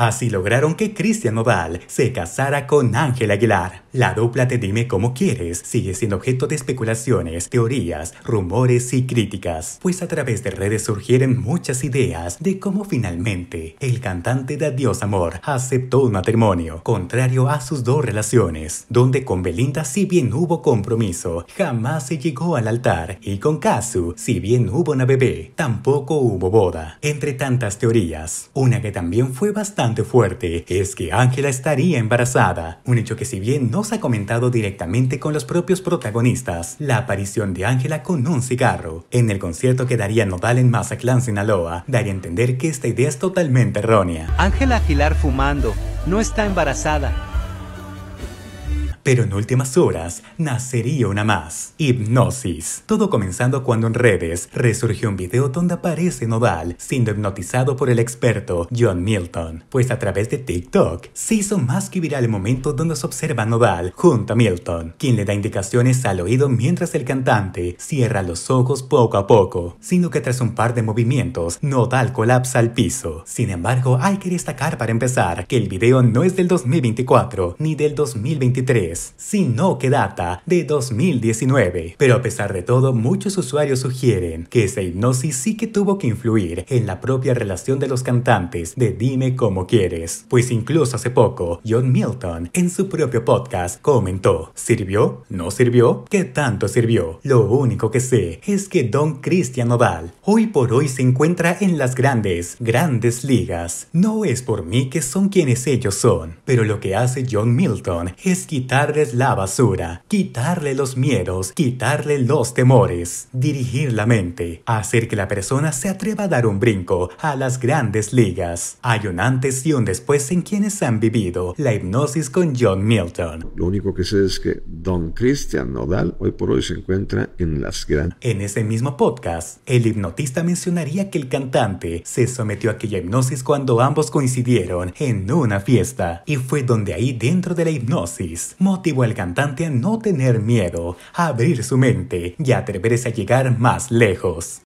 Así lograron que Cristian Oval se casara con Ángel Aguilar. La dupla te Dime Cómo Quieres sigue siendo objeto de especulaciones, teorías, rumores y críticas, pues a través de redes surgieron muchas ideas de cómo finalmente el cantante de Adiós Amor aceptó un matrimonio, contrario a sus dos relaciones, donde con Belinda si bien hubo compromiso, jamás se llegó al altar, y con Casu, si bien hubo una bebé, tampoco hubo boda. Entre tantas teorías, una que también fue bastante fuerte es que Ángela estaría embarazada, un hecho que si bien no se ha comentado directamente con los propios protagonistas, la aparición de Ángela con un cigarro en el concierto que daría Nodal en Mazatlán, Sinaloa, daría a entender que esta idea es totalmente errónea. Ángela Aguilar fumando, no está embarazada, pero en últimas horas nacería una más, hipnosis. Todo comenzando cuando en redes resurgió un video donde aparece Nodal siendo hipnotizado por el experto John Milton, pues a través de TikTok se hizo más que viral el momento donde se observa a Nodal junto a Milton, quien le da indicaciones al oído mientras el cantante cierra los ojos poco a poco, sino que tras un par de movimientos Nodal colapsa al piso. Sin embargo, hay que destacar para empezar que el video no es del 2024 ni del 2023, sino que data de 2019. Pero a pesar de todo, muchos usuarios sugieren que esa hipnosis sí que tuvo que influir en la propia relación de los cantantes de Dime Cómo Quieres. Pues incluso hace poco, John Milton en su propio podcast comentó, ¿sirvió? ¿No sirvió? ¿Qué tanto sirvió? Lo único que sé es que Don Cristian Oval hoy por hoy se encuentra en las grandes, grandes ligas. No es por mí que son quienes ellos son, pero lo que hace John Milton es quitar quitarles la basura, quitarle los miedos, quitarle los temores, dirigir la mente, hacer que la persona se atreva a dar un brinco a las grandes ligas. Hay un antes y un después en quienes han vivido la hipnosis con John Milton. Lo único que sé es que Don Christian Nodal hoy por hoy se encuentra en las grandes. En ese mismo podcast, el hipnotista mencionaría que el cantante se sometió a aquella hipnosis cuando ambos coincidieron en una fiesta y fue donde ahí dentro de la hipnosis Motivo al cantante a no tener miedo, a abrir su mente y a atreverse a llegar más lejos.